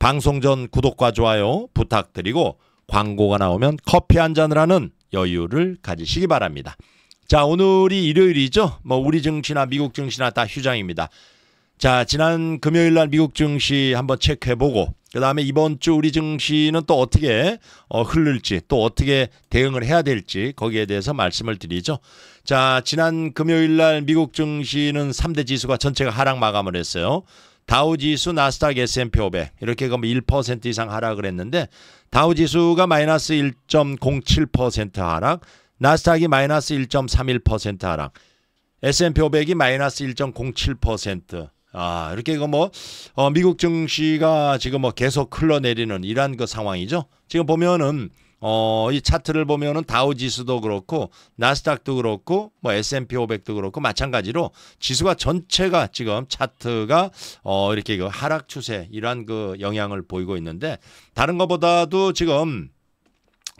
방송 전 구독과 좋아요 부탁드리고 광고가 나오면 커피 한 잔을 하는 여유를 가지시기 바랍니다. 자, 오늘이 일요일이죠. 뭐 우리 증시나 미국 증시나 다 휴장입니다. 자, 지난 금요일 날 미국 증시 한번 체크해 보고 그다음에 이번 주 우리 증시는 또 어떻게 어, 흐를지 또 어떻게 대응을 해야 될지 거기에 대해서 말씀을 드리죠. 자, 지난 금요일 날 미국 증시는 3대 지수가 전체가 하락 마감을 했어요. 다우지수, 나스닥, S&P 500 이렇게 가면 1% 이상 하락을 했는데 다우지수가 마이너스 1.07% 하락, 나스닥이 마이너스 1.31% 하락, S&P 500이 마이너스 1.07%. 아 이렇게 이거 그 뭐 어, 미국 증시가 지금 뭐 계속 흘러내리는 이런그 상황이죠. 지금 보면은 어, 이 차트를 보면은 다우 지수도 그렇고 나스닥도 그렇고 뭐 S&P 500도 그렇고 마찬가지로 지수가 전체가 지금 차트가 어, 이렇게 그 하락 추세 이러한 그 영향을 보이고 있는데 다른 것보다도 지금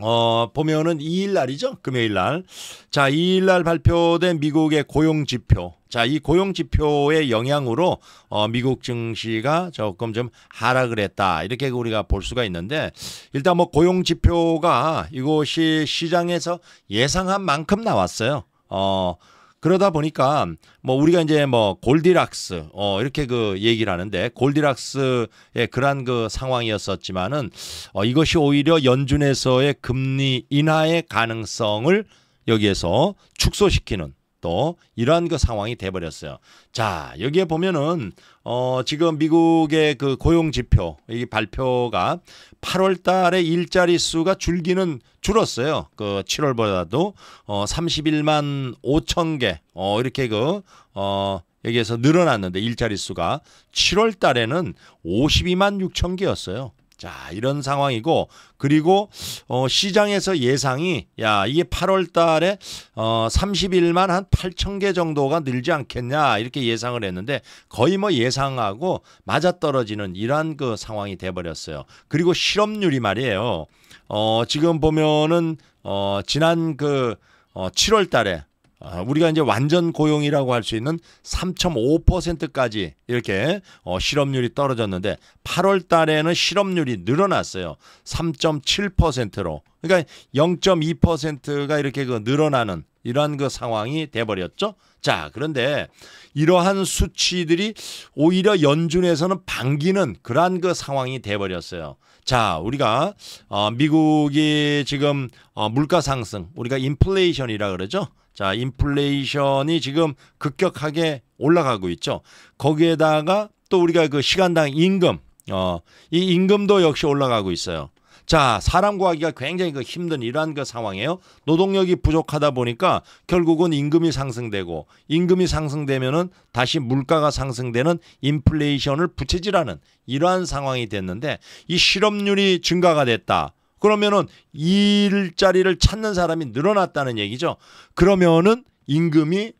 어, 보면은 2일 날이죠. 금요일 날. 자, 2일 날 발표된 미국의 고용 지표. 자, 이 고용 지표의 영향으로 어, 미국 증시가 조금 좀 하락을 했다. 이렇게 우리가 볼 수가 있는데 일단 뭐 고용 지표가 이곳이 시장에서 예상한 만큼 나왔어요. 어, 그러다 보니까 뭐 우리가 이제 뭐 골디락스 어 이렇게 그 얘기를 하는데 골디락스의 그러한 그 상황이었었지만은 어 이것이 오히려 연준에서의 금리 인하의 가능성을 여기에서 축소시키는 또 이러한 그 상황이 돼버렸어요. 자 여기에 보면은 어 지금 미국의 그 고용 지표 이 발표가 8월달에 일자리 수가 줄기는 줄었어요. 그 7월보다도 어 31만 5천 개어 이렇게 그어 여기에서 늘어났는데 일자리 수가 7월 달에는 52만 6천 개였어요. 자, 이런 상황이고 그리고 어 시장에서 예상이 야, 이게 8월 달에 어3 1만한 8천 개 정도가 늘지 않겠냐 이렇게 예상을 했는데 거의 뭐 예상하고 맞아떨어지는 이러한 그 상황이 돼 버렸어요. 그리고 실업률이 말이에요. 어 지금 보면은 어 지난 그 어, 7월 달에 아, 우리가 이제 완전 고용이라고 할 수 있는 3.5%까지 이렇게 어, 실업률이 떨어졌는데 8월 달에는 실업률이 늘어났어요. 3.7%로. 그러니까 0.2%가 이렇게 그 늘어나는 이러한 그 상황이 돼버렸죠. 자, 그런데 이러한 수치들이 오히려 연준에서는 반기는 그러한 그 상황이 돼버렸어요. 자, 우리가 어, 미국이 지금 어, 물가 상승, 우리가 인플레이션이라 그러죠. 자, 인플레이션이 지금 급격하게 올라가고 있죠. 거기에다가 또 우리가 그 시간당 임금, 어, 이 임금도 역시 올라가고 있어요. 자, 사람 구하기가 굉장히 그 힘든 이러한 그 상황이에요. 노동력이 부족하다 보니까 결국은 임금이 상승되고 임금이 상승되면은 다시 물가가 상승되는 인플레이션을 부채질하는 이러한 상황이 됐는데 이 실업률이 증가가 됐다. 그러면은 일자리를 찾는 사람이 늘어났다는 얘기죠. 그러면은 임금이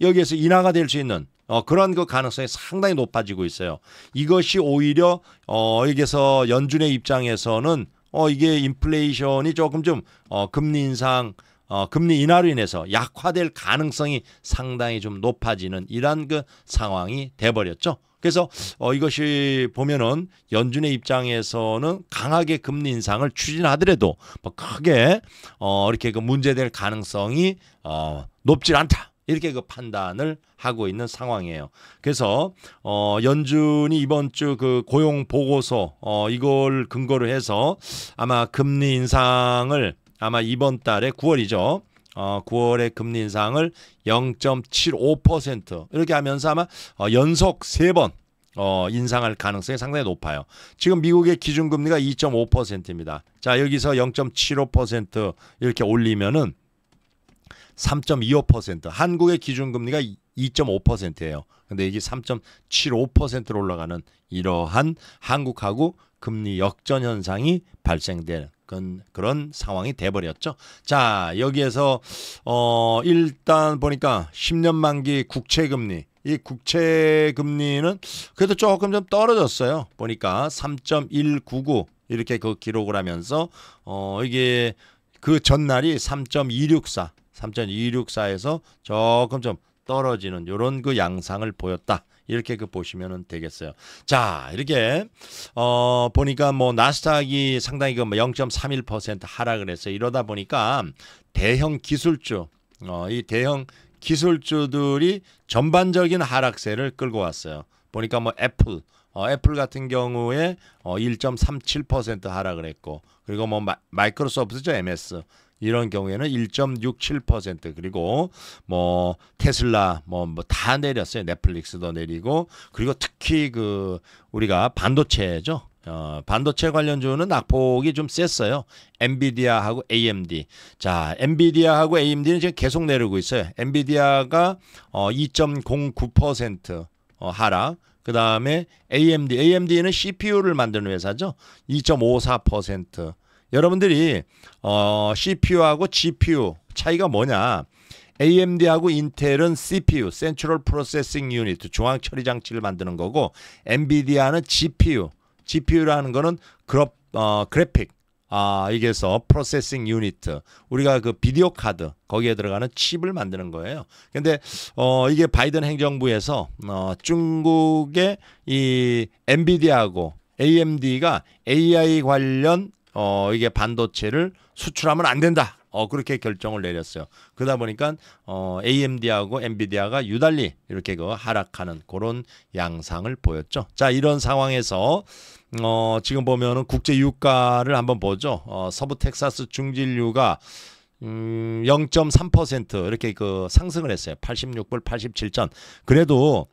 여기에서 인하가 될 수 있는 어, 그런 그 가능성이 상당히 높아지고 있어요. 이것이 오히려 어, 여기서 연준의 입장에서는 어, 이게 인플레이션이 조금 좀 어, 금리 인상 어, 금리 인하로 인해서 약화될 가능성이 상당히 좀 높아지는 이런그 상황이 돼버렸죠. 그래서 어, 이것이 보면은 연준의 입장에서는 강하게 금리 인상을 추진하더라도 뭐 크게 어, 이렇게 그 문제될 가능성이 어, 높질 않다. 이렇게 그 판단을 하고 있는 상황이에요. 그래서 어 연준이 이번 주 그 고용 보고서 어 이걸 근거로 해서 아마 금리 인상을 아마 이번 달에 9월이죠. 어, 9월에 금리 인상을 0.75% 이렇게 하면서 아마 어, 연속 3번 어, 인상할 가능성이 상당히 높아요. 지금 미국의 기준금리가 2.5%입니다. 자, 여기서 0.75% 이렇게 올리면은 3.25% 한국의 기준금리가 2.5%예요. 근데 이게 3.75%로 올라가는 이러한 한국하고 금리 역전 현상이 발생되는 그런, 그런 상황이 돼버렸죠. 자 여기에서 어, 일단 보니까 10년 만기 국채금리 이 국채 금리는 그래도 조금 좀 떨어졌어요. 보니까 3.199 이렇게 그 기록을 하면서 어 이게 그 전날이 3.264, 3.264에서 조금 좀 떨어지는 요런 그 양상을 보였다. 이렇게 그 보시면 되겠어요. 자, 이렇게 어 보니까 뭐 나스닥이 상당히 그0.31% 뭐 하락을 해서 이러다 보니까 대형 기술주 어이 대형 기술주들이 전반적인 하락세를 끌고 왔어요. 보니까 뭐 애플 어, 애플 같은 경우에 어, 1.37% 하락을 했고 그리고 뭐 마, 이크로소프트죠 MS 이런 경우에는 1.67% 그리고 뭐 테슬라 뭐다 뭐 내렸어요. 넷플릭스도 내리고 그리고 특히 그 우리가 반도체죠. 어, 반도체 관련주는 낙폭이 좀 셌어요. 엔비디아하고 AMD. 자, 엔비디아하고 AMD는 지금 계속 내리고 있어요. 엔비디아가 어, 2.09% 어, 하락. 그 다음에 AMD. AMD는 CPU를 만드는 회사죠. 2.54%. 여러분들이 어, CPU하고 GPU 차이가 뭐냐? AMD하고 인텔은 CPU, Central Processing Unit, 중앙 처리 장치를 만드는 거고 엔비디아는 GPU, GPU라는 거는 그래 어, 그래픽 아, 이게서 프로세싱 유닛 우리가 그 비디오 카드 거기에 들어가는 칩을 만드는 거예요. 근데 어 이게 바이든 행정부에서 어 중국의 이 엔비디아하고 AMD가 AI 관련 어 이게 반도체를 수출하면 안 된다. 어 그렇게 결정을 내렸어요. 그러다 보니까 어 AMD하고 엔비디아가 유달리 이렇게 그 하락하는 그런 양상을 보였죠. 자, 이런 상황에서 어 지금 보면은 국제 유가를 한번 보죠. 어 서부 텍사스 중질유가 음, 0.3% 이렇게 그 상승을 했어요. 86불 87전. 그래도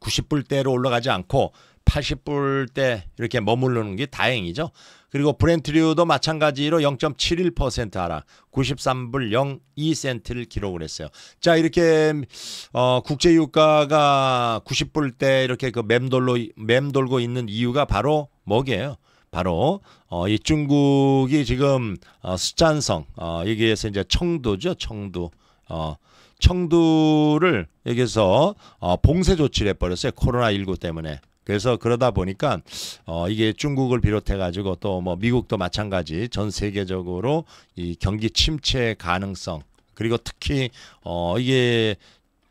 90불대로 올라가지 않고 80불대 이렇게 머무르는 게 다행이죠. 그리고 브렌트류도 마찬가지로 0.71% 하락 93불 02센트를 기록을 했어요. 자 이렇게 어, 국제유가가 90불대 이렇게 그 맴돌로 맴돌고 있는 이유가 바로 뭐게요? 바로 어, 이 중국이 지금 어, 수찬성 어, 여기에서 이제 청도죠 청도 어, 청두를 여기서 어, 봉쇄 조치를 해버렸어요 코로나 19 때문에 그래서 그러다 보니까 어 이게 중국을 비롯해 가지고 또 뭐 미국도 마찬가지 전 세계적으로 이 경기 침체 가능성 그리고 특히 어 이게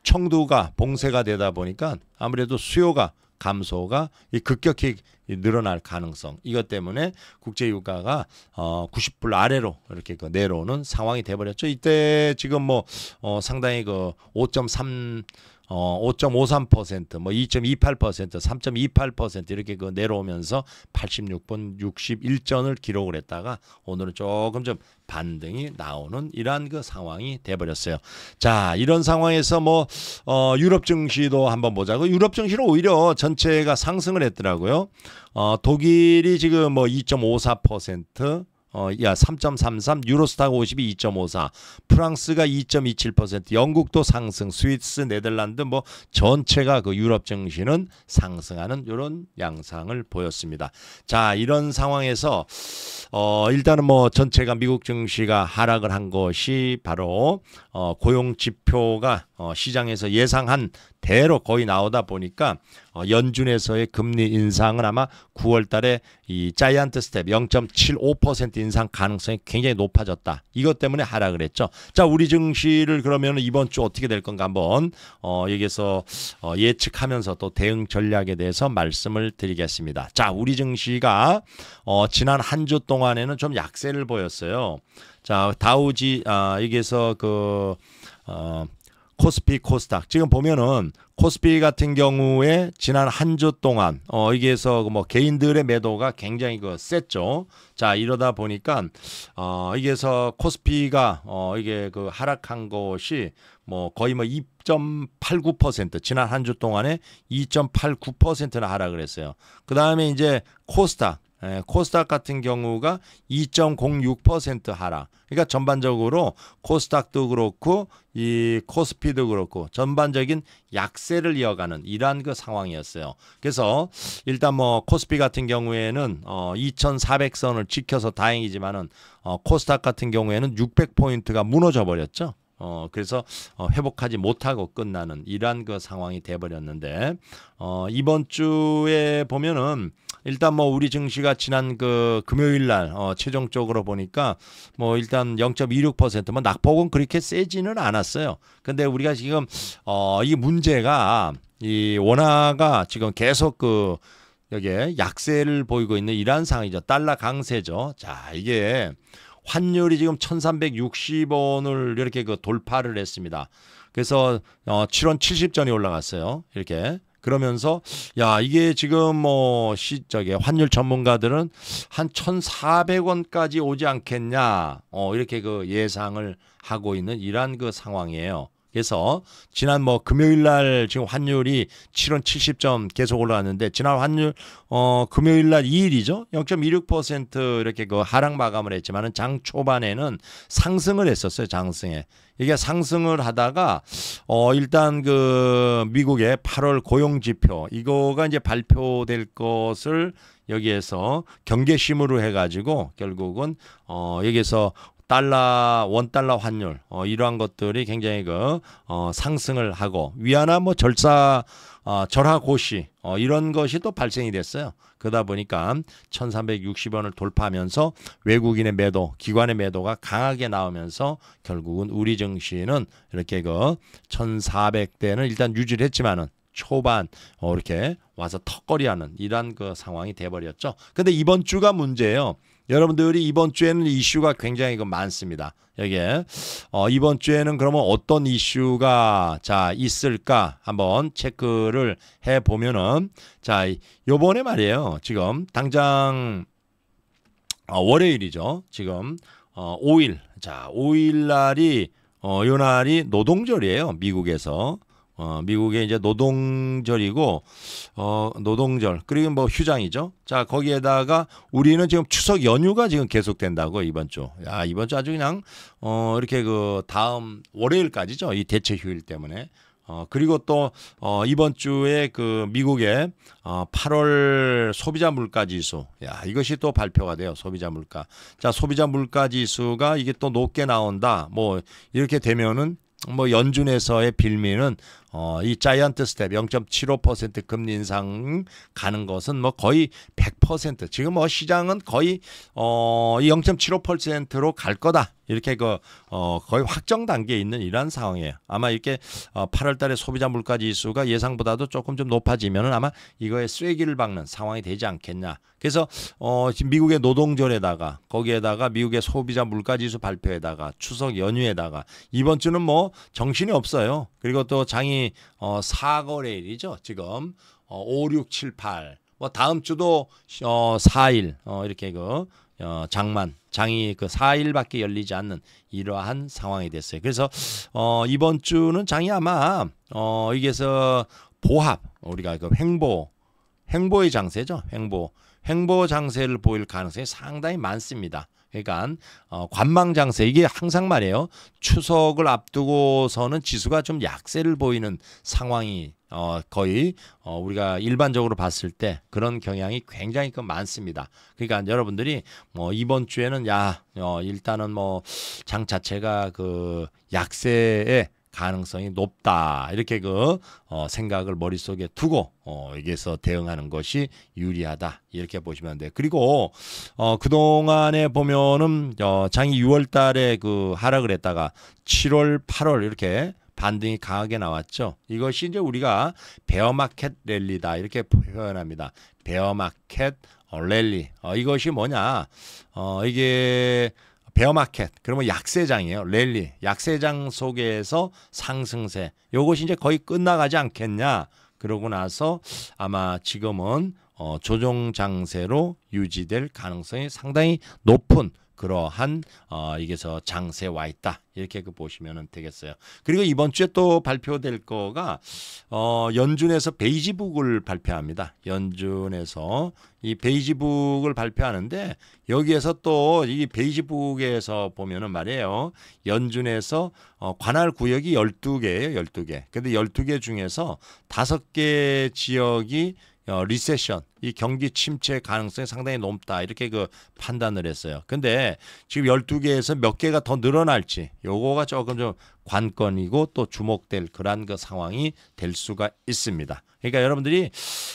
청두가 봉쇄가 되다 보니까 아무래도 수요가 감소가 이 급격히 늘어날 가능성 이것 때문에 국제 유가가 어 90불 아래로 이렇게 그 내려오는 상황이 돼버렸죠. 이때 지금 뭐 어 상당히 그5.3 어, 5.53%, 뭐 2.28%, 3.28% 이렇게 그 내려오면서 86분 61전을 기록을 했다가 오늘은 조금 좀 반등이 나오는 이러한 그 상황이 돼버렸어요. 자, 이런 상황에서 뭐 어, 유럽 증시도 한번 보자고 유럽 증시는 오히려 전체가 상승을 했더라고요. 어, 독일이 지금 뭐 2.54%, 어, 야, 3.33, 유로스타가 52, 2.54, 프랑스가 2.27%, 영국도 상승, 스위스, 네덜란드 뭐 전체가 그 유럽 증시는 상승하는 이런 양상을 보였습니다. 자, 이런 상황에서 어, 일단은 뭐 전체가 미국 증시가 하락을 한 것이 바로 어, 고용 지표가 어, 시장에서 예상한 대로 거의 나오다 보니까 어, 연준에서의 금리 인상은 아마 9월 달에 이 자이언트 스텝 0.75% 인상 가능성이 굉장히 높아졌다. 이것 때문에 하락을 했죠. 자, 우리 증시를 그러면 이번 주 어떻게 될 건가 한번 어, 여기서 어, 예측하면서 또 대응 전략에 대해서 말씀을 드리겠습니다. 자, 우리 증시가 어, 지난 한 주 동안에는 좀 약세를 보였어요. 자, 다우지 아, 여기서 그 어, 코스피 코스닥 지금 보면은 코스피 같은 경우에 지난 한 주 동안 어 여기에서 뭐 개인들의 매도가 굉장히 그 셌죠. 자 이러다 보니까 어 여기에서 코스피가 어 이게 그 하락한 것이 뭐 거의 뭐 2.89% 지난 한 주 동안에 2.89%나 하락을 했어요. 그 다음에 이제 코스닥 예, 코스닥 같은 경우가 2.06% 하락. 그러니까 전반적으로 코스닥도 그렇고 이 코스피도 그렇고 전반적인 약세를 이어가는 이러한 그 상황이었어요. 그래서 일단 뭐 코스피 같은 경우에는 어 2,400선을 지켜서 다행이지만은 어 코스닥 같은 경우에는 600포인트가 무너져 버렸죠. 어, 그래서 어, 회복하지 못하고 끝나는 이러한 그 상황이 돼버렸는데 어, 이번 주에 보면은 일단 뭐 우리 증시가 지난 그 금요일 날 어, 최종적으로 보니까 뭐 일단 0.26%뭐 낙폭은 그렇게 세지는 않았어요. 근데 우리가 지금 어, 이 문제가 이 원화가 지금 계속 그 여기에 약세를 보이고 있는 이러한 상황이죠. 달러 강세죠. 자, 이게 환율이 지금 1360원을 이렇게 그 돌파를 했습니다. 그래서 어 7원 70전이 올라갔어요. 이렇게 그러면서 야 이게 지금 뭐 시적에 환율 전문가들은 한 1,400원까지 오지 않겠냐 어 이렇게 그 예상을 하고 있는 이러한 그 상황이에요. 그래서 지난 뭐 금요일 날 지금 환율이 7원 70점 계속 올라왔는데 지난 환율 어 금요일 날 2일이죠. 0.26% 이렇게 그 하락 마감을 했지만은 장 초반에는 상승을 했었어요. 장승에. 이게 상승을 하다가 어 일단 그 미국의 8월 고용 지표 이거가 이제 발표될 것을 여기에서 경계심으로 해가지고 결국은 어 여기에서 달러 원 달러 환율 어, 이러한 것들이 굉장히 그 어, 상승을 하고 위안화 뭐 절사 어, 절하 고시 어, 이런 것이 또 발생이 됐어요. 그러다 보니까 1360원을 돌파하면서 외국인의 매도, 기관의 매도가 강하게 나오면서 결국은 우리 증시는 이렇게 그 1400대는 일단 유지를 했지만은 초반 어, 이렇게 와서 턱걸이하는 이런그 상황이 돼버렸죠. 근데 이번 주가 문제예요. 여러분들이 이번 주에는 이슈가 굉장히 그 많습니다. 여기에 어, 이번 주에는 그러면 어떤 이슈가 자 있을까 한번 체크를 해 보면은 자 요번에 말이에요. 지금 당장 어, 월요일이죠. 지금 어, 5일 자 5일 날이 어, 요 날이 노동절이에요. 미국에서 어, 미국의 이제 노동절이고 어, 노동절 그리고 뭐 휴장이죠. 자 거기에다가 우리는 지금 추석 연휴가 지금 계속된다고 이번 주. 야 이번 주 아주 그냥 어, 이렇게 그 다음 월요일까지죠. 이 대체 휴일 때문에. 어, 그리고 또 어, 이번 주에 그 미국의 어, 8월 소비자 물가 지수, 야 이것이 또 발표가 돼요 소비자 물가. 자 소비자 물가 지수가 이게 또 높게 나온다. 뭐 이렇게 되면은 뭐 연준에서의 빌미는 어, 이 자이언트 스텝 0.75% 금리 인상 가는 것은 뭐 거의 100% 지금 뭐 시장은 거의 어, 0.75%로 갈 거다. 이렇게 그 어, 거의 확정 단계에 있는 이러한 상황이에요. 아마 이렇게 어, 8월 달에 소비자 물가 지수가 예상보다도 조금 좀 높아지면은 아마 이거에 쐐기를 박는 상황이 되지 않겠냐. 그래서 어, 지금 미국의 노동절에다가 거기에다가 미국의 소비자 물가 지수 발표에다가 추석 연휴에다가 이번 주는 뭐 정신이 없어요. 그리고 또 장이 어, 사거래일이죠. 지금 어, 5, 6, 7, 8. 뭐 다음 주도 어, 4일 어, 이렇게 그 어, 장만 장이 그 4일밖에 열리지 않는 이러한 상황이 됐어요. 그래서 어, 이번 주는 장이 아마 어, 여기에서 보합 우리가 그 횡보 횡보의 장세죠. 횡보 횡보 장세를 보일 가능성이 상당히 많습니다. 그러니까 어, 관망장세 이게 항상 말이에요. 추석을 앞두고서는 지수가 좀 약세를 보이는 상황이 어, 거의 어, 우리가 일반적으로 봤을 때 그런 경향이 굉장히 많습니다. 그러니까 여러분들이 뭐 이번 주에는 야 어, 일단은 뭐 장 자체가 그 약세에 가능성이 높다 이렇게 그 어, 생각을 머릿속에 두고 어, 여기에서 대응하는 것이 유리하다 이렇게 보시면 돼요 그리고 어, 그동안에 보면은 어, 장이 6월 달에 그 하락을 했다가 7월 8월 이렇게 반등이 강하게 나왔죠. 이것이 이제 우리가 베어마켓 랠리다 이렇게 표현합니다. 베어마켓 랠리. 어, 이것이 뭐냐? 어, 이게 베어마켓 그러면 약세장이에요 랠리 약세장 속에서 상승세 요것이 이제 거의 끝나가지 않겠냐 그러고 나서 아마 지금은 어, 조종 장세로 유지될 가능성이 상당히 높은 그러한 어, 이게서 장세 와 있다 이렇게 그 보시면 되겠어요. 그리고 이번 주에 또 발표될 거가 어, 연준에서 베이지북을 발표합니다. 연준에서 이 베이지북을 발표하는데 여기에서 또 이 베이지북에서 보면은 말이에요. 연준에서 어, 관할 구역이 1 2개예요 12개. 근데 1 2개 중에서 5개 지역이 어, 리세션, 이 경기 침체 가능성이 상당히 높다. 이렇게 그 판단을 했어요. 근데 지금 12개에서 몇 개가 더 늘어날지 요거가 조금 좀 관건이고 또 주목될 그런 그 상황이 될 수가 있습니다. 그러니까 여러분들이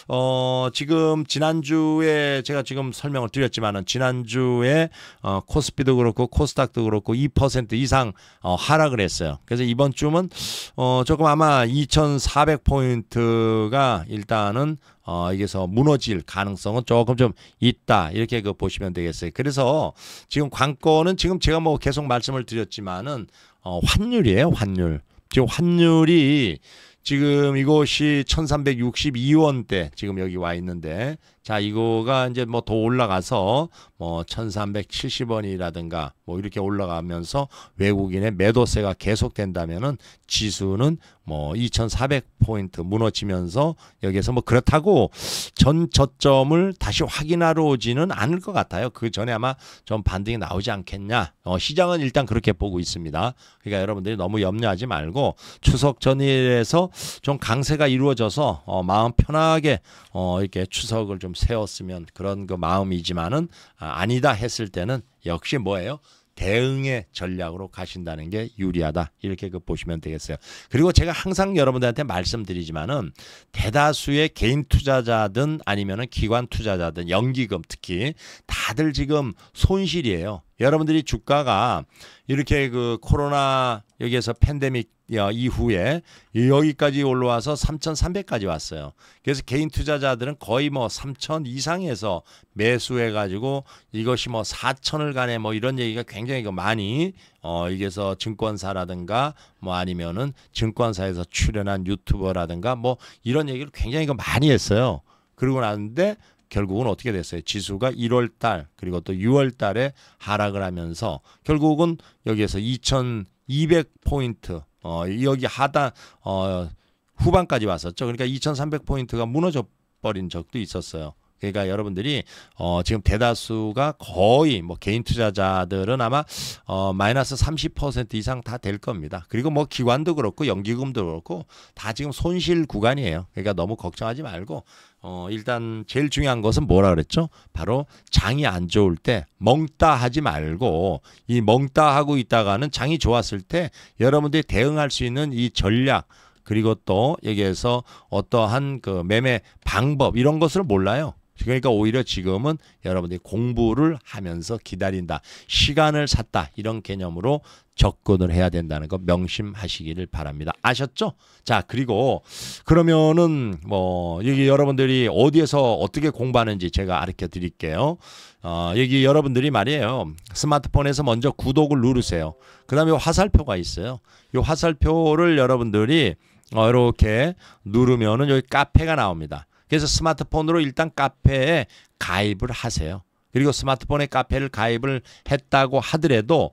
어 지금 지난주에 제가 지금 설명을 드렸지만은 지난주에 어 코스피도 그렇고 코스닥도 그렇고 2% 이상 어 하락을 했어요. 그래서 이번 주면 어 조금 아마 2,400 포인트가 일단은 어, 여기서 무너질 가능성은 조금 좀 있다. 이렇게 그 보시면 되겠어요. 그래서 지금 관건은 지금 제가 뭐 계속 말씀을 드렸지만은 어, 환율이에요. 환율. 지금 환율이 지금 이것이 1362원대 지금 여기 와 있는데 자, 이거가 이제 뭐 더 올라가서 뭐 1370원이라든가 뭐 이렇게 올라가면서 외국인의 매도세가 계속된다면은 지수는 뭐 2400포인트 무너지면서 여기에서 뭐 그렇다고 전 저점을 다시 확인하러 오지는 않을 것 같아요. 그 전에 아마 좀 반등이 나오지 않겠냐. 어, 시장은 일단 그렇게 보고 있습니다. 그러니까 여러분들이 너무 염려하지 말고 추석 전일에서 좀 강세가 이루어져서 어, 마음 편하게 어, 이렇게 추석을 좀 세웠으면 그런 그 마음이지만은 아, 아니다 했을 때는 역시 뭐예요? 대응의 전략으로 가신다는 게 유리하다 이렇게 그 보시면 되겠어요. 그리고 제가 항상 여러분들한테 말씀드리지만은 대다수의 개인 투자자든 아니면은 기관 투자자든 연기금 특히 다들 지금 손실이에요. 여러분들이 주가가 이렇게 그 코로나 여기에서 팬데믹 어, 이후에 여기까지 올라와서 3,300까지 왔어요. 그래서 개인 투자자들은 거의 뭐 3,000 이상에서 매수해 가지고 이것이 뭐 4,000을 가네 뭐 이런 얘기가 굉장히 그 많이 어 이게서 증권사라든가 뭐 아니면은 증권사에서 출연한 유튜버라든가 뭐 이런 얘기를 굉장히 그 많이 했어요. 그러고 나는데 결국은 어떻게 됐어요? 지수가 1월 달 그리고 또 6월 달에 하락을 하면서 결국은 여기에서 2200 포인트 어 여기 하단 어 후반까지 왔었죠. 그러니까 2300 포인트가 무너져 버린 적도 있었어요. 그러니까 여러분들이 어 지금 대다수가 거의 뭐 개인 투자자들은 아마 어 마이너스 30% 이상 다 될 겁니다. 그리고 뭐 기관도 그렇고 연기금도 그렇고 다 지금 손실 구간이에요. 그러니까 너무 걱정하지 말고 어 일단 제일 중요한 것은 뭐라 그랬죠? 바로 장이 안 좋을 때멍따 하지 말고 이멍따 하고 있다가는 장이 좋았을 때 여러분들이 대응할 수 있는 이 전략 그리고 또 여기에서 어떠한 그 매매 방법 이런 것을 몰라요. 그러니까 오히려 지금은 여러분들이 공부를 하면서 기다린다. 시간을 샀다. 이런 개념으로 접근을 해야 된다는 거 명심하시기를 바랍니다. 아셨죠? 자, 그리고 그러면은 뭐 여기 여러분들이 어디에서 어떻게 공부하는지 제가 가르쳐 드릴게요. 어, 여기 여러분들이 말이에요. 스마트폰에서 먼저 구독을 누르세요. 그다음에 화살표가 있어요. 이 화살표를 여러분들이 어, 이렇게 누르면은 여기 카페가 나옵니다. 그래서 스마트폰으로 일단 카페에 가입을 하세요. 그리고 스마트폰에 카페를 가입을 했다고 하더라도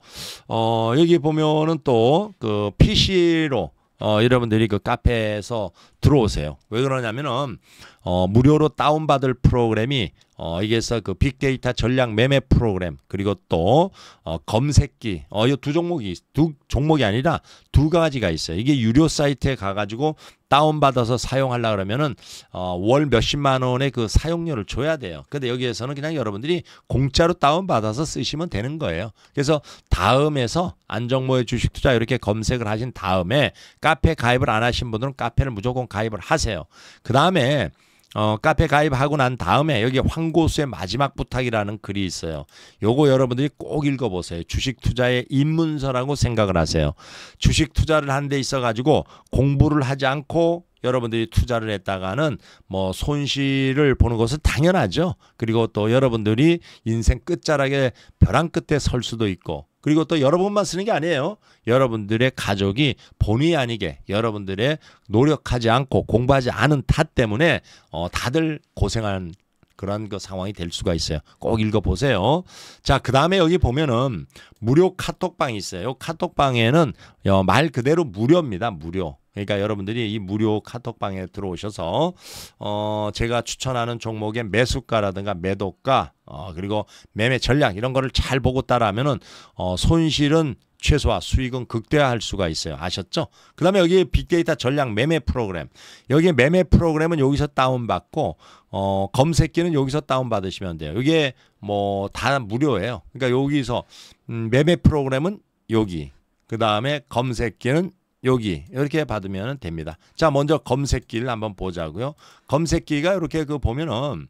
어 여기 보면은 또 그 PC로 어 여러분들이 그 카페에서 들어오세요. 왜 그러냐면은 어, 무료로 다운받을 프로그램이 어, 이게서 그 빅데이터 전략 매매 프로그램 그리고 또 어, 검색기 어, 이두 종목이 두 종목이 아니라 두 가지가 있어요. 이게 유료 사이트에 가가지고 다운받아서 사용하려 그러면은 어, 월 몇십만 원의 그 사용료를 줘야 돼요. 근데 여기에서는 그냥 여러분들이 공짜로 다운받아서 쓰시면 되는 거예요. 그래서 다음에서 안정모의 주식 투자 이렇게 검색을 하신 다음에 카페 가입을 안 하신 분들은 카페를 무조건 가입을 하세요. 그 다음에 어, 카페 가입하고 난 다음에 여기 황고수의 마지막 부탁이라는 글이 있어요. 요거 여러분들이 꼭 읽어보세요. 주식 투자의 입문서라고 생각을 하세요. 주식 투자를 한 데 있어 가지고 공부를 하지 않고 여러분들이 투자를 했다가는 뭐 손실을 보는 것은 당연하죠. 그리고 또 여러분들이 인생 끝자락에 벼랑 끝에 설 수도 있고 그리고 또 여러분만 쓰는 게 아니에요. 여러분들의 가족이 본의 아니게 여러분들의 노력하지 않고 공부하지 않은 탓 때문에 어, 다들 고생한 그런그 상황이 될 수가 있어요. 꼭 읽어보세요. 자, 그 다음에 여기 보면은 무료 카톡방이 있어요. 카톡방에는 어, 말 그대로 무료입니다. 무료. 그러니까 여러분들이 이 무료 카톡방에 들어오셔서 어 제가 추천하는 종목의 매수가라든가 매도가 어 그리고 매매 전략 이런 거를 잘 보고 따라하면은 어 손실은 최소화, 수익은 극대화할 수가 있어요. 아셨죠? 그 다음에 여기에 빅데이터 전략 매매 프로그램. 여기에 매매 프로그램은 여기서 다운받고, 어, 검색기는 여기서 다운받으시면 돼요. 이게 뭐 다 무료예요. 그러니까 여기서, 음, 매매 프로그램은 여기. 그 다음에 검색기는 여기 이렇게 받으면 됩니다. 자 먼저 검색기를 한번 보자고요. 검색기가 이렇게 그 보면은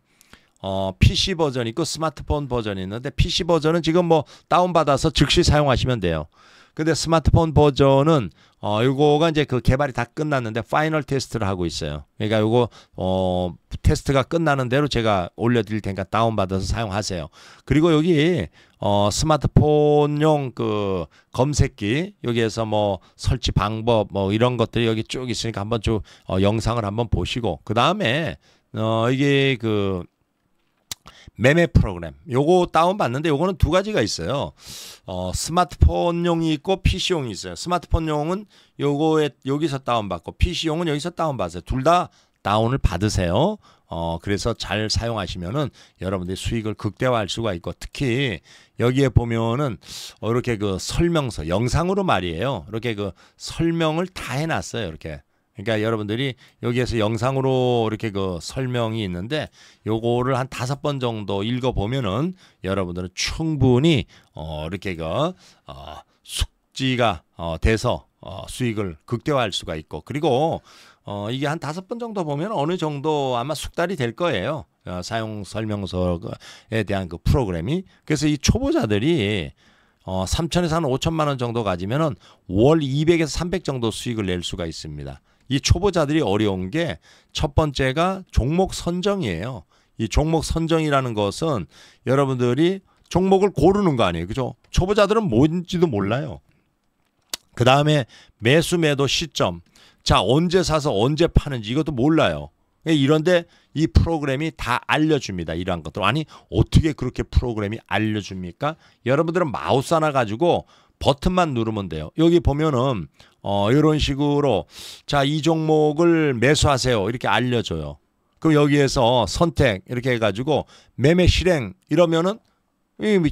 어, PC 버전이 있고 스마트폰 버전이 있는데 PC 버전은 지금 뭐 다운받아서 즉시 사용하시면 돼요. 근데 스마트폰 버전은 어 요거가 이제 그 개발이 다 끝났는데 파이널 테스트를 하고 있어요. 그러니까 요거 어 테스트가 끝나는 대로 제가 올려 드릴 테니까 다운 받아서 사용하세요. 그리고 여기 어 스마트폰용 그 검색기 여기에서 뭐 설치 방법 뭐 이런 것들이 여기 쭉 있으니까 한번 쭉어 영상을 한번 보시고 그다음에 어 이게 그 매매 프로그램 요거 다운받는데 요거는 두 가지가 있어요 어, 스마트폰용이 있고 PC용이 있어요 스마트폰용은 요거에 여기서 다운받고 PC용은 여기서 다운받으세요 둘 다 다운을 받으세요 어, 그래서 잘 사용하시면은 여러분들이 수익을 극대화할 수가 있고 특히 여기에 보면은 어, 이렇게 그 설명서 영상으로 말이에요 이렇게 그 설명을 다 해놨어요 이렇게 그러니까 여러분들이 여기에서 영상으로 이렇게 그 설명이 있는데 요거를 한 다섯 번 정도 읽어 보면은 여러분들은 충분히 어 이렇게 그어 숙지가 어 돼서 어 수익을 극대화할 수가 있고 그리고 어 이게 한 다섯 번 정도 보면 어느 정도 아마 숙달이 될 거예요. 어 사용 설명서에 대한 그 프로그램이 그래서 이 초보자들이 어, 3천에서 한 5천만 원 정도 가지면은 월 200에서 300 정도 수익을 낼 수가 있습니다. 이 초보자들이 어려운 게 첫 번째가 종목 선정이에요. 이 종목 선정이라는 것은 여러분들이 종목을 고르는 거 아니에요. 그죠? 초보자들은 뭔지도 몰라요. 그 다음에 매수 매도 시점. 자, 언제 사서 언제 파는지 이것도 몰라요. 예, 이런데 이 프로그램이 다 알려줍니다. 이러한 것들. 아니, 어떻게 그렇게 프로그램이 알려줍니까? 여러분들은 마우스 하나 가지고 버튼만 누르면 돼요. 여기 보면은 어 이런 식으로 자 이 종목을 매수하세요 이렇게 알려줘요. 그럼 여기에서 선택 이렇게 해가지고 매매 실행 이러면은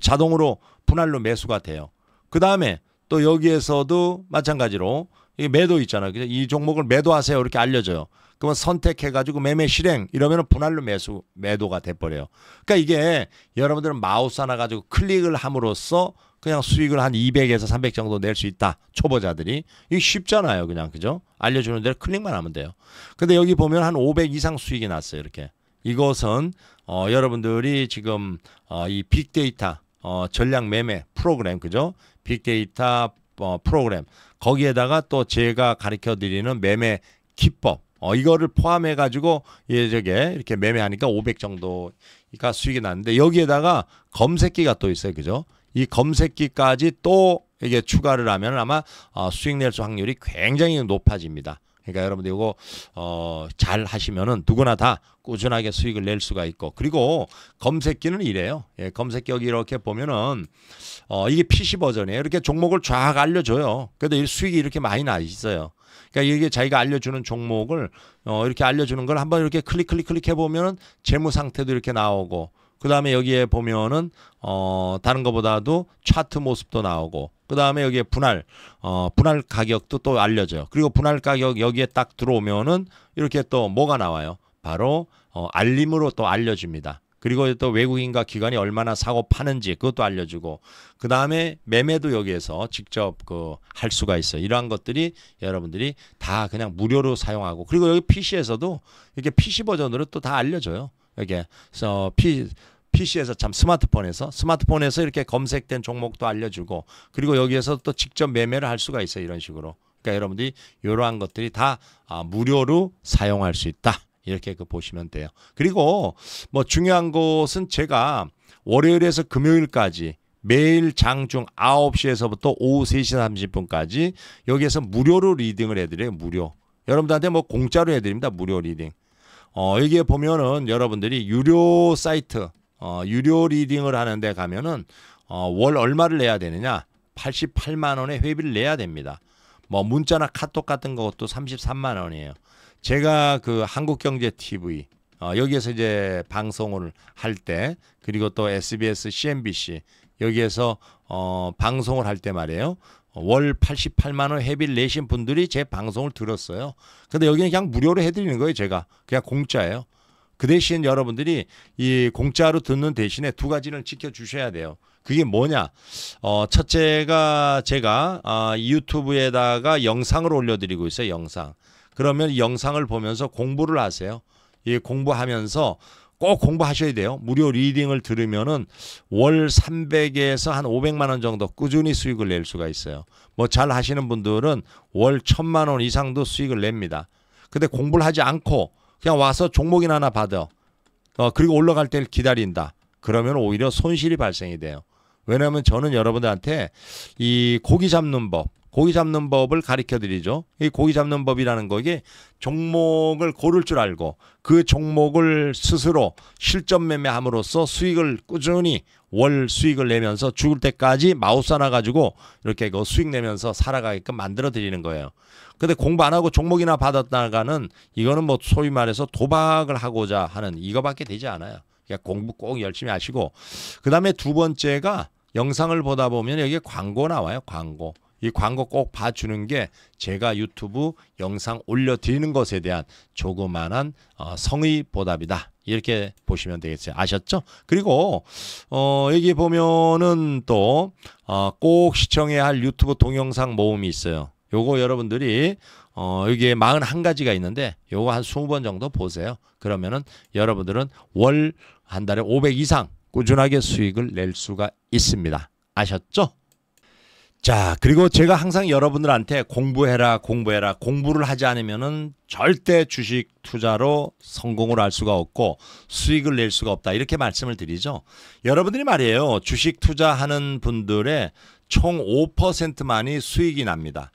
자동으로 분할로 매수가 돼요. 그 다음에 또 여기에서도 마찬가지로 이 매도 있잖아요. 이 종목을 매도하세요 이렇게 알려줘요. 그러면 선택해가지고 매매 실행 이러면 은 분할로 매수 매도가 돼버려요. 그러니까 이게 여러분들은 마우스 하나 가지고 클릭을 함으로써 그냥 수익을 한 200에서 300 정도 낼 수 있다. 초보자들이. 이게 쉽잖아요. 그냥 그죠? 알려주는 대로 클릭만 하면 돼요. 근데 여기 보면 한 500 이상 수익이 났어요. 이렇게. 이것은 어, 여러분들이 지금 어, 이 빅데이터 어, 전략 매매 프로그램 그죠? 빅데이터 어, 프로그램 거기에다가 또 제가 가르쳐 드리는 매매 기법 어, 이거를 포함해 가지고 예 저게 이렇게 매매하니까 500정도 그러니까 수익이 났는데 여기에다가 검색기가 또 있어요 그죠? 이 검색기까지 또 이게 추가를 하면 아마 어, 수익 낼 수 확률이 굉장히 높아집니다. 그러니까 여러분들 이거 어, 잘 하시면은 누구나 다 꾸준하게 수익을 낼 수가 있고 그리고 검색기는 이래요. 예, 검색기 여기 이렇게 보면은 어, 이게 PC 버전이에요. 이렇게 종목을 쫙 알려줘요. 그래도 이 수익이 이렇게 많이 나 있어요. 그러니까 이게 자기가 알려주는 종목을 어, 이렇게 알려주는 걸 한번 이렇게 클릭 클릭 클릭 해보면은 재무 상태도 이렇게 나오고 그 다음에 여기에 보면은 어 다른 것보다도 차트 모습도 나오고 그 다음에 여기에 분할 어 분할 가격도 또 알려져요. 그리고 분할 가격 여기에 딱 들어오면은 이렇게 또 뭐가 나와요? 바로 어 알림으로 또 알려줍니다. 그리고 또 외국인과 기관이 얼마나 사고 파는지 그것도 알려주고 그 다음에 매매도 여기에서 직접 그 할 수가 있어 요 이러한 것들이 여러분들이 다 그냥 무료로 사용하고 그리고 여기 PC에서도 이렇게 PC 버전으로 또 다 알려줘요. 이게 어, P PC에서 참 스마트폰에서 스마트폰에서 이렇게 검색된 종목도 알려주고 그리고 여기에서 또 직접 매매를 할 수가 있어 요 이런 식으로 그러니까 여러분들이 이러한 것들이 다 아, 무료로 사용할 수 있다 이렇게 그 보시면 돼요. 그리고 뭐 중요한 것은 제가 월요일에서 금요일까지 매일 장중 9시에서부터 오후 3시 30분까지 여기에서 무료로 리딩을 해드려요. 무료. 여러분들한테 뭐 공짜로 해드립니다. 무료 리딩. 어, 여기에 보면은 여러분들이 유료 사이트, 어, 유료 리딩을 하는데 가면은 어, 월 얼마를 내야 되느냐? 88만 원의 회비를 내야 됩니다. 뭐 문자나 카톡 같은 것도 33만 원이에요. 제가 그 한국경제 TV 어, 여기에서 이제 방송을 할 때 그리고 또 SBS, CNBC 여기에서 어, 방송을 할 때 말이에요. 월 88만 원 회비를 내신 분들이 제 방송을 들었어요. 근데 여기는 그냥 무료로 해드리는 거예요. 제가 그냥 공짜예요. 그 대신 여러분들이 이 공짜로 듣는 대신에 두 가지를 지켜주셔야 돼요. 그게 뭐냐? 어, 첫째가 제가 아, 유튜브에다가 영상을 올려드리고 있어요. 영상. 그러면 영상을 보면서 공부를 하세요. 이 공부하면서 꼭 공부하셔야 돼요. 무료 리딩을 들으면은 월 300에서 한 500만 원 정도 꾸준히 수익을 낼 수가 있어요. 뭐잘 하시는 분들은 월 1000만 원 이상도 수익을 냅니다. 근데 공부를 하지 않고 그냥 와서 종목이나 하나 받아. 어, 그리고 올라갈 때를 기다린다. 그러면 오히려 손실이 발생이 돼요. 왜냐하면 저는 여러분들한테 이 고기 잡는 법, 고기 잡는 법을 가르쳐 드리죠. 이 고기 잡는 법이라는 거기 종목을 고를 줄 알고 그 종목을 스스로 실전 매매함으로써 수익을 꾸준히 월 수익을 내면서 죽을 때까지 마우스 하나 가지고 이렇게 그 수익 내면서 살아가게끔 만들어 드리는 거예요. 근데 공부 안 하고 종목이나 받았다가는 이거는 뭐 소위 말해서 도박을 하고자 하는 이거밖에 되지 않아요. 그러니까 공부 꼭 열심히 하시고 그다음에 두 번째가 영상을 보다 보면 여기에 광고 나와요. 광고. 이 광고 꼭 봐주는 게 제가 유튜브 영상 올려드리는 것에 대한 조그만한 어, 성의 보답이다. 이렇게 보시면 되겠어요. 아셨죠? 그리고 어 여기 보면은 또꼭 어, 시청해야 할 유튜브 동영상 모음이 있어요. 요거 여러분들이 어 여기에 41가지가 있는데 요거 한 20번 정도 보세요. 그러면은 여러분들은 월 한 달에 500 이상 꾸준하게 수익을 낼 수가 있습니다. 아셨죠? 자, 그리고 제가 항상 여러분들한테 공부해라, 공부해라, 공부를 하지 않으면은 절대 주식 투자로 성공을 할 수가 없고 수익을 낼 수가 없다. 이렇게 말씀을 드리죠. 여러분들이 말이에요. 주식 투자하는 분들의 총 5%만이 수익이 납니다.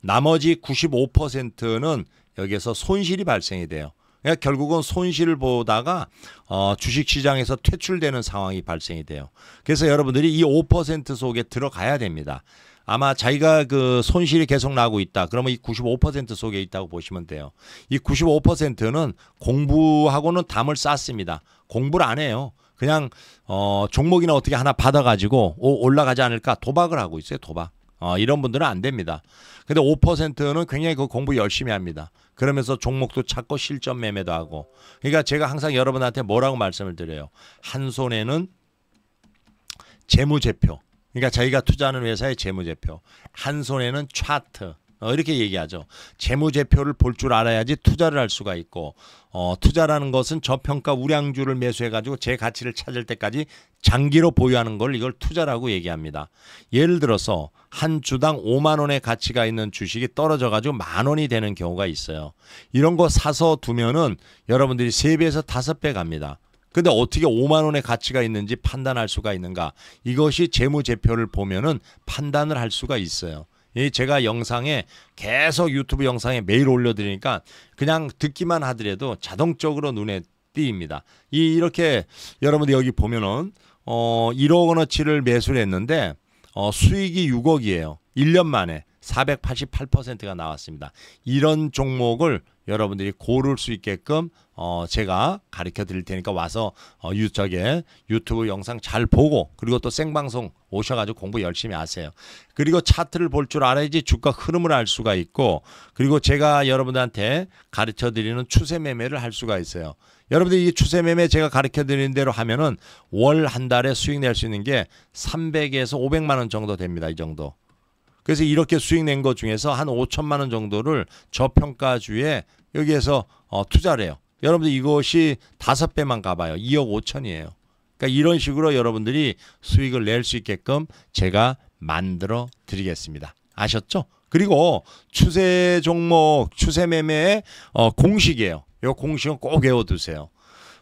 나머지 95%는 여기에서 손실이 발생이 돼요. 그러니까 결국은 손실을 보다가 어, 주식시장에서 퇴출되는 상황이 발생이 돼요. 그래서 여러분들이 이 5% 속에 들어가야 됩니다. 아마 자기가 그 손실이 계속 나고 있다. 그러면 이 95% 속에 있다고 보시면 돼요. 이 95%는 공부하고는 담을 쌓습니다 공부를 안 해요. 그냥 어 종목이나 어떻게 하나 받아가지고 올라가지 않을까 도박을 하고 있어요. 도박. 어, 이런 분들은 안 됩니다. 근데 5%는 굉장히 그 공부 열심히 합니다. 그러면서 종목도 찾고 실전 매매도 하고. 그러니까 제가 항상 여러분한테 뭐라고 말씀을 드려요. 한 손에는 재무제표. 그러니까 자기가 투자하는 회사의 재무제표. 한 손에는 차트. 어, 이렇게 얘기하죠. 재무제표를 볼 줄 알아야지 투자를 할 수가 있고 어, 투자라는 것은 저평가 우량주를 매수해가지고 제 가치를 찾을 때까지 장기로 보유하는 걸 이걸 투자라고 얘기합니다. 예를 들어서 한 주당 5만 원의 가치가 있는 주식이 떨어져가지고 만 원이 되는 경우가 있어요. 이런 거 사서 두면은 여러분들이 3배에서 5배 갑니다. 근데 어떻게 5만 원의 가치가 있는지 판단할 수가 있는가? 이것이 재무제표를 보면은 판단을 할 수가 있어요. 이 제가 영상에 계속 유튜브 영상에 매일 올려드리니까 그냥 듣기만 하더라도 자동적으로 눈에 띄입니다. 이 이렇게 여러분들 여기 보면은 어 1억 원어치를 매수를 했는데 어 수익이 6억이에요. 1년 만에 488%가 나왔습니다. 이런 종목을 여러분들이 고를 수 있게끔 어 제가 가르쳐 드릴 테니까 와서 어 유저에 유튜브 영상 잘 보고 그리고 또 생방송 오셔가지고 공부 열심히 하세요. 그리고 차트를 볼 줄 알아야지 주가 흐름을 알 수가 있고 그리고 제가 여러분들한테 가르쳐 드리는 추세 매매를 할 수가 있어요. 여러분들 이 추세 매매 제가 가르쳐 드리는 대로 하면은 월 한 달에 수익 낼 수 있는 게 300에서 500만 원 정도 됩니다. 이 정도. 그래서 이렇게 수익 낸 것 중에서 한 5천만 원 정도를 저평가주에 여기에서 어, 투자를 해요. 여러분들 이것이 다섯 배만 가봐요. 2억 5천이에요. 그러니까 이런 식으로 여러분들이 수익을 낼 수 있게끔 제가 만들어 드리겠습니다. 아셨죠? 그리고 추세 종목, 추세 매매의 어, 공식이에요. 이 공식은 꼭 외워두세요.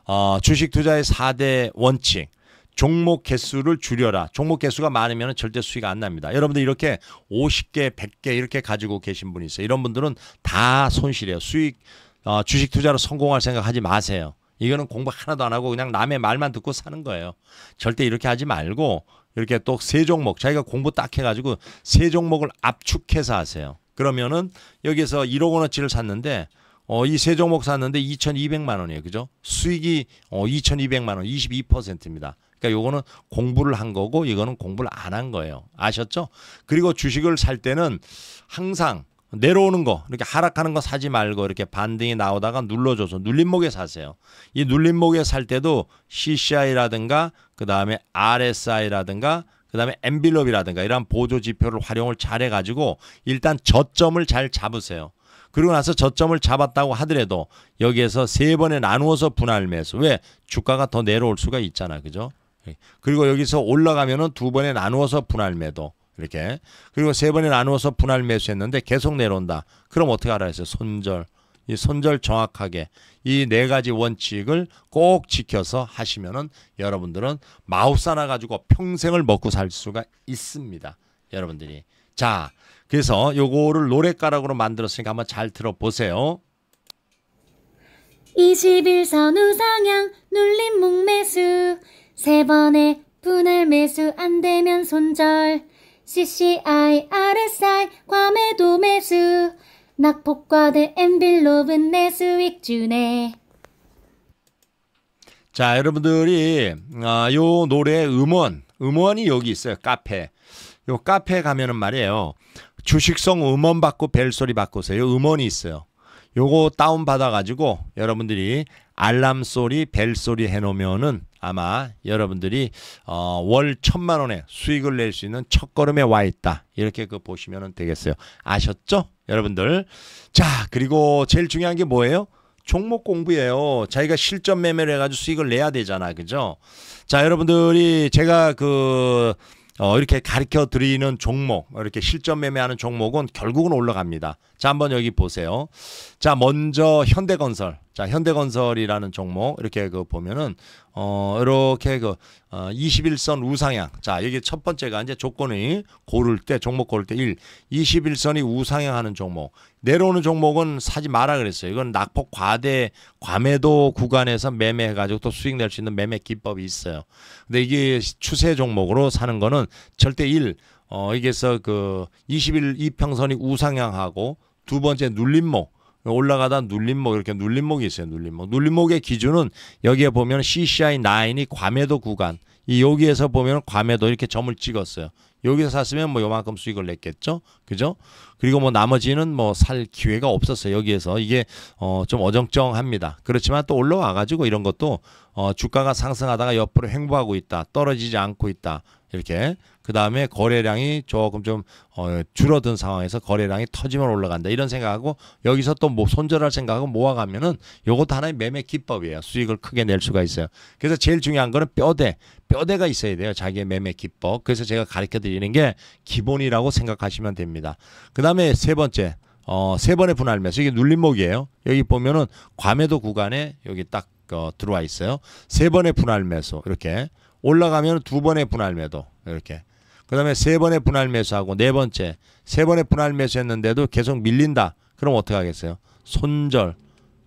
어, 주식 투자의 4대 원칙. 종목 개수를 줄여라. 종목 개수가 많으면 절대 수익 안 납니다. 여러분들 이렇게 50개, 100개 이렇게 가지고 계신 분이 있어요. 이런 분들은 다 손실이에요. 수익 어, 주식 투자로 성공할 생각하지 마세요. 이거는 공부 하나도 안 하고 그냥 남의 말만 듣고 사는 거예요. 절대 이렇게 하지 말고 이렇게 또 세 종목 자기가 공부 딱 해가지고 세 종목을 압축해서 하세요. 그러면은 여기서 에 1억 원어치를 샀는데 어, 이 세 종목 샀는데 2,200만 원이에요. 그죠? 수익이 어, 2,200만 원, 22%입니다. 그러니까 요거는 공부를 한 거고 이거는 공부를 안 한 거예요. 아셨죠? 그리고 주식을 살 때는 항상 내려오는 거 이렇게 하락하는 거 사지 말고 이렇게 반등이 나오다가 눌러줘서 눌림목에 사세요. 이 눌림목에 살 때도 CCI라든가 그 다음에 RSI라든가 그 다음에 엠빌럽이라든가 이런 보조 지표를 활용을 잘 해가지고 일단 저점을 잘 잡으세요. 그리고 나서 저점을 잡았다고 하더라도 여기에서 세 번에 나누어서 분할 매수. 왜? 주가가 더 내려올 수가 있잖아. 그죠? 예. 그리고 여기서 올라가면은 두 번에 나누어서 분할 매도. 이렇게. 그리고 세 번에 나누어서 분할 매수했는데 계속 내려온다. 그럼 어떻게 알아야 했요 손절. 이 손절 정확하게 이 네 가지 원칙을 꼭 지켜서 하시면은 여러분들은 마우스 하나 가지고 평생을 먹고 살 수가 있습니다. 여러분들이. 자, 그래서 요거를 노래가락으로 만들었으니까 한번 잘 들어보세요. 21선 우상향 눌림 목매수 세 번에 분할 매수 안 되면 손절 CCI, RSI, 과매도 매수 낙폭과대 엠빌로은내 수익 주네 자 여러분들이 아, 요 노래 음원 음원이 여기 있어요 카페 요 카페 가면은 말이에요 주식성 음원 받고 벨소리 받고서요 음원이 있어요 요거 다운 받아 가지고 여러분들이 알람 소리, 벨 소리 해놓으면은 아마 여러분들이 어, 월 천만 원의 수익을 낼 수 있는 첫 걸음에 와 있다. 이렇게 그 보시면 되겠어요. 아셨죠? 여러분들. 자, 그리고 제일 중요한 게 뭐예요? 종목 공부예요. 자기가 실전 매매를 해가지고 수익을 내야 되잖아. 그죠? 자, 여러분들이 제가 그 어, 이렇게 가르켜 드리는 종목, 이렇게 실전 매매하는 종목은 결국은 올라갑니다. 자, 한번 여기 보세요. 자, 먼저 현대건설. 자, 현대건설이라는 종목, 이렇게 그 보면은, 어, 이렇게 그, 어, 21선 우상향. 자, 여기 첫 번째가 이제 조건이 고를 때, 종목 고를 때 1. 21선이 우상향하는 종목. 내려오는 종목은 사지 마라 그랬어요. 이건 낙폭 과대 과매도 구간에서 매매해가지고 또 수익 낼 수 있는 매매 기법이 있어요. 근데 이게 추세 종목으로 사는 거는 절대 1. 어, 이게서 그 20일 이평선이 우상향하고 두 번째 눌림목 올라가다 눌림목 이렇게 눌림목이 있어요. 눌림목. 눌림목의 기준은 여기에 보면 CCI9이 과매도 구간 이 여기에서 보면 괌에도 이렇게 점을 찍었어요. 여기서 샀으면 뭐 요만큼 수익을 냈겠죠. 그죠? 그리고 뭐 나머지는 뭐 살 기회가 없었어요. 여기에서 이게 어 좀 어정쩡합니다. 그렇지만 또 올라와 가지고 이런 것도 어 주가가 상승하다가 옆으로 횡보하고 있다. 떨어지지 않고 있다. 이렇게 그 다음에 거래량이 조금 좀 어, 줄어든 상황에서 거래량이 터지면 올라간다 이런 생각하고 여기서 또뭐 손절할 생각하고 모아가면은 요것도 하나의 매매 기법이에요 수익을 크게 낼 수가 있어요 그래서 제일 중요한 거는 뼈대 뼈대가 있어야 돼요 자기의 매매 기법 그래서 제가 가르쳐 드리는 게 기본이라고 생각하시면 됩니다 그 다음에 세 번째 어, 세 번의 분할 매수 이게 눌림목이에요 여기 보면은 과매도 구간에 여기 딱 어, 들어와 있어요 세 번의 분할 매수 이렇게 올라가면 두 번의 분할 매도 이렇게 그 다음에 세 번의 분할 매수하고 네 번째 세 번의 분할 매수했는데도 계속 밀린다. 그럼 어떻게 하겠어요? 손절.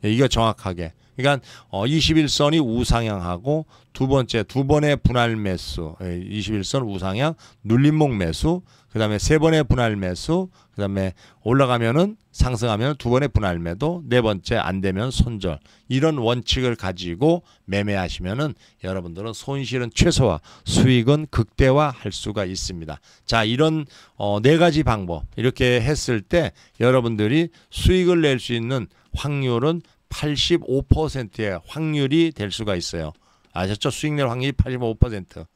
이거 정확하게. 그러니까 어 21선이 우상향하고 두 번째 두 번의 분할 매수 21선 예, 우상향 눌림목 매수 그 다음에 세 번의 분할 매수, 그 다음에 올라가면은 상승하면 두 번의 분할 매도, 네 번째 안 되면 손절. 이런 원칙을 가지고 매매하시면은 여러분들은 손실은 최소화, 수익은 극대화 할 수가 있습니다. 자, 이런 어, 네 가지 방법 이렇게 했을 때 여러분들이 수익을 낼 수 있는 확률은 85%의 확률이 될 수가 있어요. 아셨죠? 수익 낼 확률이 85%.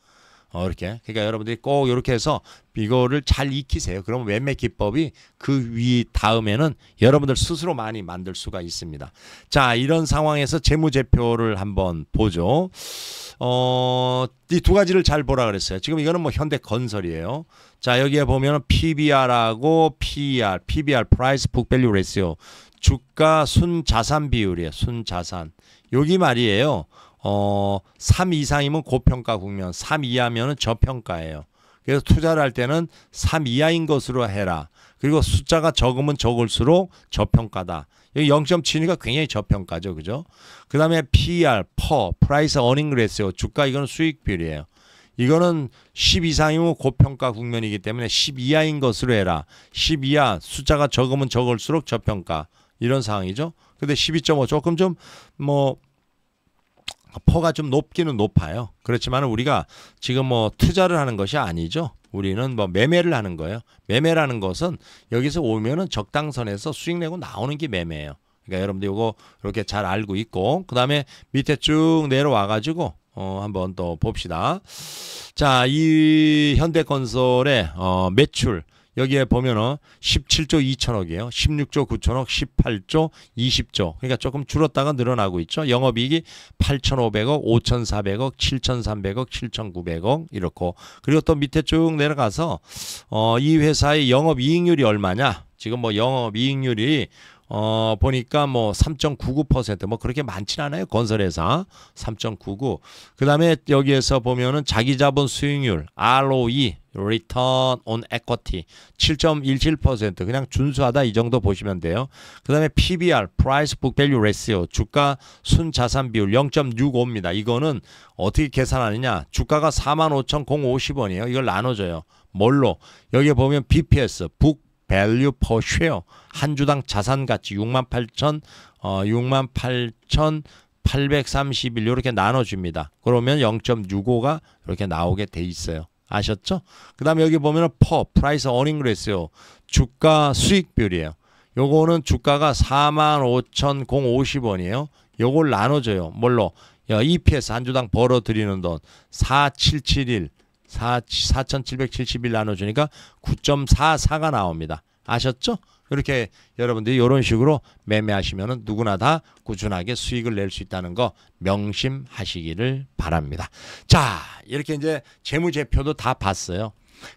어, 이렇게. 그러니까 여러분들이 꼭 이렇게 해서 이거를 잘 익히세요. 그러면 웬매 기법이 그 위 다음에는 여러분들 스스로 많이 만들 수가 있습니다. 자, 이런 상황에서 재무제표를 한번 보죠. 어, 이 두 가지를 잘 보라 그랬어요. 지금 이거는 뭐 현대 건설이에요. 자, 여기에 보면 PBR하고 PER, PBR, Price Book Value Ratio. 주가 순자산 비율이에요. 순자산. 여기 말이에요. 어, 3 이상이면 고평가 국면, 3이하면 저평가예요. 그래서 투자를 할 때는 3 이하인 것으로 해라. 그리고 숫자가 적으면 적을수록 저평가다. 여기 0.7이니까 굉장히 저평가죠. 그죠? 그 다음에 p r PER, Price Earning Ratio, 주가 이거는 수익비율이에요. 이거는 10 이상이면 고평가 국면이기 때문에 10 이하인 것으로 해라. 10 이하 숫자가 적으면 적을수록 저평가. 이런 상황이죠. 근데 12.5 조금 좀뭐 퍼가 좀 높기는 높아요. 그렇지만 우리가 지금 뭐 투자를 하는 것이 아니죠. 우리는 뭐 매매를 하는 거예요. 매매라는 것은 여기서 오면은 적당선에서 수익 내고 나오는 게 매매예요. 그러니까 여러분들 이거 이렇게 잘 알고 있고 그다음에 밑에 쭉 내려와 가지고 어 한번 또 봅시다. 자, 이 현대건설의 어 매출 여기에 보면 은 17조 2천억이에요. 16조 9천억, 18조, 20조. 그러니까 조금 줄었다가 늘어나고 있죠. 영업이익이 8,500억, 5,400억, 7,300억, 7,900억 이렇고 그리고 또 밑에 쭉 내려가서 어이 회사의 영업이익률이 얼마냐? 지금 뭐 영업이익률이 어, 보니까 뭐 3.99%뭐 그렇게 많진 않아요. 건설회사 3.99. 그다음에 여기에서 보면은 자기 자본 수익률 ROE return on equity 7.17% 그냥 준수하다 이 정도 보시면 돼요. 그 다음에 PBR price book value ratio 주가 순자산 비율 0.65입니다. 이거는 어떻게 계산하느냐 주가가 45,050원이에요. 이걸 나눠줘요. 뭘로? 여기에 보면 BPS book value per share 한 주당 자산 가치 68,000 어, 68,000 831 이렇게 나눠줍니다. 그러면 0.65가 이렇게 나오게 돼 있어요. 아셨죠? 그 다음에 여기 보면은 퍼, 프라이스 어닝 그랬어요. 주가 수익비이에요 요거는 주가가 45,050원이에요. 요걸 나눠줘요. 뭘로? EPS 한 주당 벌어들이는 돈 4,771, 4,771 나눠주니까 9.44가 나옵니다. 아셨죠? 이렇게 여러분들이 이런 식으로 매매하시면 누구나 다 꾸준하게 수익을 낼 수 있다는 거 명심하시기를 바랍니다. 자, 이렇게 이제 재무제표도 다 봤어요.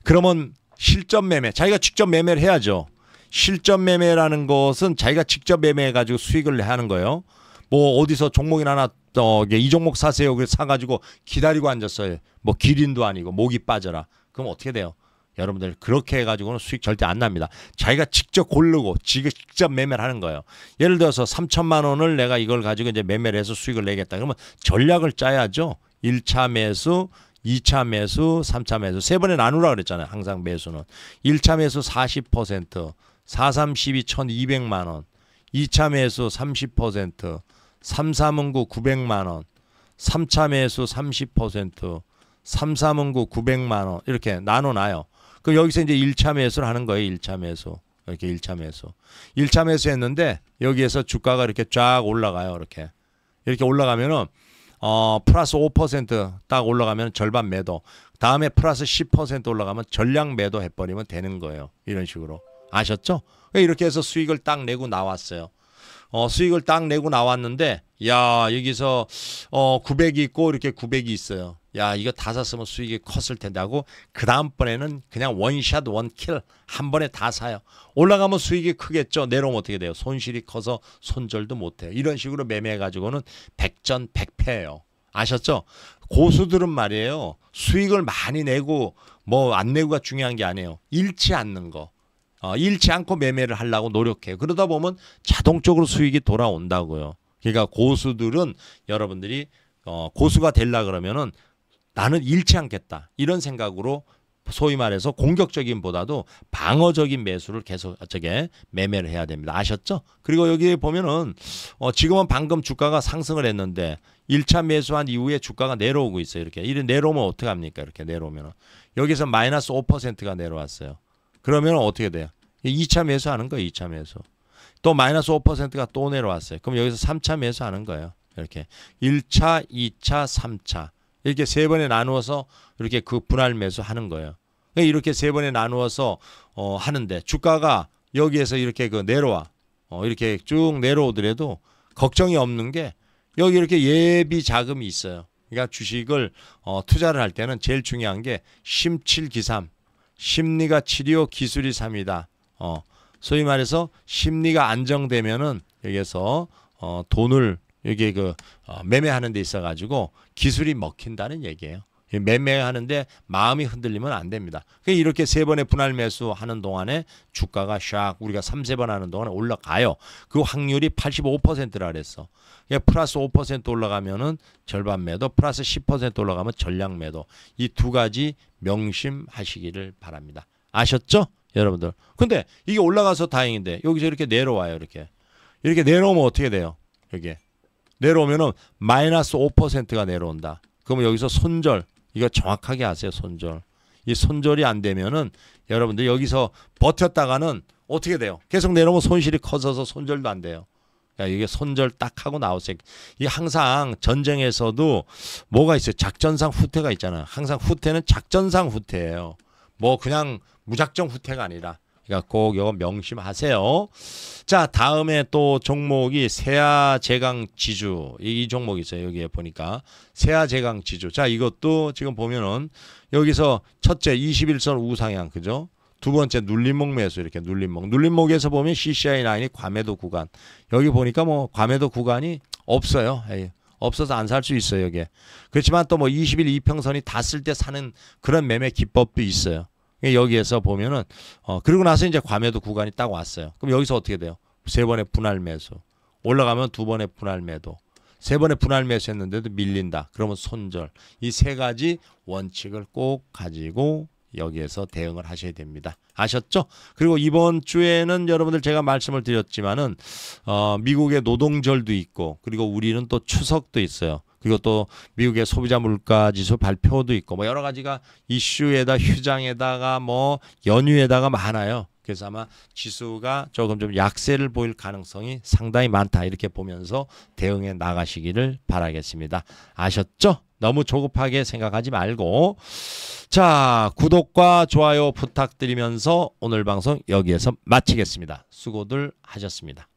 그러면 실전 매매, 자기가 직접 매매를 해야죠. 실전 매매라는 것은 자기가 직접 매매해가지고 수익을 하는 거예요. 뭐 어디서 종목이나 하나 어, 이 종목 사세요. 그래 사가지고 기다리고 앉았어요. 뭐 기린도 아니고 목이 빠져라. 그럼 어떻게 돼요? 여러분들 그렇게 해가지고는 수익 절대 안 납니다. 자기가 직접 고르고 직접 매매를 하는 거예요. 예를 들어서 3천만 원을 내가 이걸 가지고 이제 매매를 해서 수익을 내겠다. 그러면 전략을 짜야죠. 1차 매수, 2차 매수, 3차 매수 세 번에 나누라 그랬잖아요. 항상 매수는 1차 매수 40%, 432 1200만 원, 2차 매수 30%, 339 900만 원, 3차 매수 30%, 339 900만 원 이렇게 나눠 놔요. 그 여기서 이제 1차 매수를 하는 거예요. 1차 매수. 이렇게 1차 매수. 1차 매수 했는데 여기에서 주가가 이렇게 쫙 올라가요. 이렇게. 이렇게 올라가면은 어, 플러스 5%딱 올라가면 절반 매도. 다음에 플러스 10% 올라가면 전량 매도 해버리면 되는 거예요. 이런 식으로. 아셨죠? 그러니까 이렇게 해서 수익을 딱 내고 나왔어요. 어, 수익을 딱 내고 나왔는데, 야, 여기서, 어, 900이 있고, 이렇게 900이 있어요. 야 이거 다 샀으면 수익이 컸을 텐데 하고 그 다음번에는 그냥 원샷 원킬 한 번에 다 사요 올라가면 수익이 크겠죠 내려오면 어떻게 돼요 손실이 커서 손절도 못해요 이런 식으로 매매해 가지고는 백전백패예요 아셨죠 고수들은 말이에요 수익을 많이 내고 뭐 안 내고가 중요한 게 아니에요 잃지 않는 거 어, 잃지 않고 매매를 하려고 노력해요 그러다 보면 자동적으로 수익이 돌아온다고요 그러니까 고수들은 여러분들이 어, 고수가 될라 그러면은 나는 잃지 않겠다 이런 생각으로 소위 말해서 공격적인 보다도 방어적인 매수를 계속 저게 매매를 해야 됩니다. 아셨죠? 그리고 여기 보면은 어 지금은 방금 주가가 상승을 했는데 1차 매수한 이후에 주가가 내려오고 있어요. 이렇게. 이래 내려오면 어떡 합니까? 이렇게 내려오면은 여기서 마이너스 5%가 내려왔어요. 그러면 어떻게 돼요? 2차 매수하는 거예요. 2차 매수. 또 마이너스 5%가 또 내려왔어요. 그럼 여기서 3차 매수하는 거예요. 이렇게 1차, 2차, 3차 이렇게 세 번에 나누어서 이렇게 그 분할 매수하는 거예요. 그러니까 이렇게 세 번에 나누어서 어, 하는데 주가가 여기에서 이렇게 그 내려와 어, 이렇게 쭉 내려오더라도 걱정이 없는 게 여기 이렇게 예비 자금이 있어요. 그러니까 주식을 어, 투자를 할 때는 제일 중요한 게 심칠기삼 심리가 치료 기술이 삼이다. 어, 소위 말해서 심리가 안정되면은 여기에서 어, 돈을 여기 그 어, 매매하는 데 있어 가지고 기술이 먹힌다는 얘기예요. 매매하는데 마음이 흔들리면 안 됩니다. 이렇게 세 번의 분할 매수 하는 동안에 주가가 샥 우리가 3, 세번 하는 동안에 올라가요. 그 확률이 85%라 그랬어. 플러스 5% 올라가면은 절반 매도, 플러스 10% 올라가면 전량 매도. 이 두 가지 명심하시기를 바랍니다. 아셨죠? 여러분들. 근데 이게 올라가서 다행인데 여기서 이렇게 내려와요. 이렇게. 이렇게 내려오면 어떻게 돼요? 여기에. 내려오면은 마이너스 5%가 내려온다. 그러면 여기서 손절 이거 정확하게 아세요 손절. 이 손절이 안 되면은 여러분들 여기서 버텼다가는 어떻게 돼요? 계속 내려오면 손실이 커져서 손절도 안 돼요. 야, 이게 손절 딱 하고 나오세요. 이 항상 전쟁에서도 뭐가 있어요? 작전상 후퇴가 있잖아요. 항상 후퇴는 작전상 후퇴예요. 뭐 그냥 무작정 후퇴가 아니라 그러니까 꼭 이거 명심하세요. 자, 다음에 또 종목이 세아 제강 지주 이, 종목 있어요. 여기에 보니까 세아 제강 지주. 자, 이것도 지금 보면은 여기서 첫째 21선 우상향 그죠? 두 번째 눌림목 매수 이렇게 눌림목. 눌림목에서 보면 CCI 라인이 과매도 구간. 여기 보니까 뭐 과매도 구간이 없어요. 에이. 없어서 안 살 수 있어요, 여기 그렇지만 또 뭐21 이평선이 닿을때 사는 그런 매매 기법도 있어요. 예, 여기에서 보면은 어 그리고 나서 이제 과매도 구간이 딱 왔어요. 그럼 여기서 어떻게 돼요? 세 번의 분할 매수. 올라가면 두 번의 분할 매도. 세 번의 분할 매수했는데도 밀린다. 그러면 손절. 이 세 가지 원칙을 꼭 가지고 여기에서 대응을 하셔야 됩니다. 아셨죠? 그리고 이번 주에는 여러분들 제가 말씀을 드렸지만은 어 미국의 노동절도 있고 그리고 우리는 또 추석도 있어요. 그리고 또 미국의 소비자 물가 지수 발표도 있고 뭐 여러 가지가 이슈에다 휴장에다가 뭐연휴에다가 많아요. 그래서 아마 지수가 조금 좀 약세를 보일 가능성이 상당히 많다 이렇게 보면서 대응해 나가시기를 바라겠습니다. 아셨죠? 너무 조급하게 생각하지 말고 자 구독과 좋아요 부탁드리면서 오늘 방송 여기에서 마치겠습니다. 수고들 하셨습니다.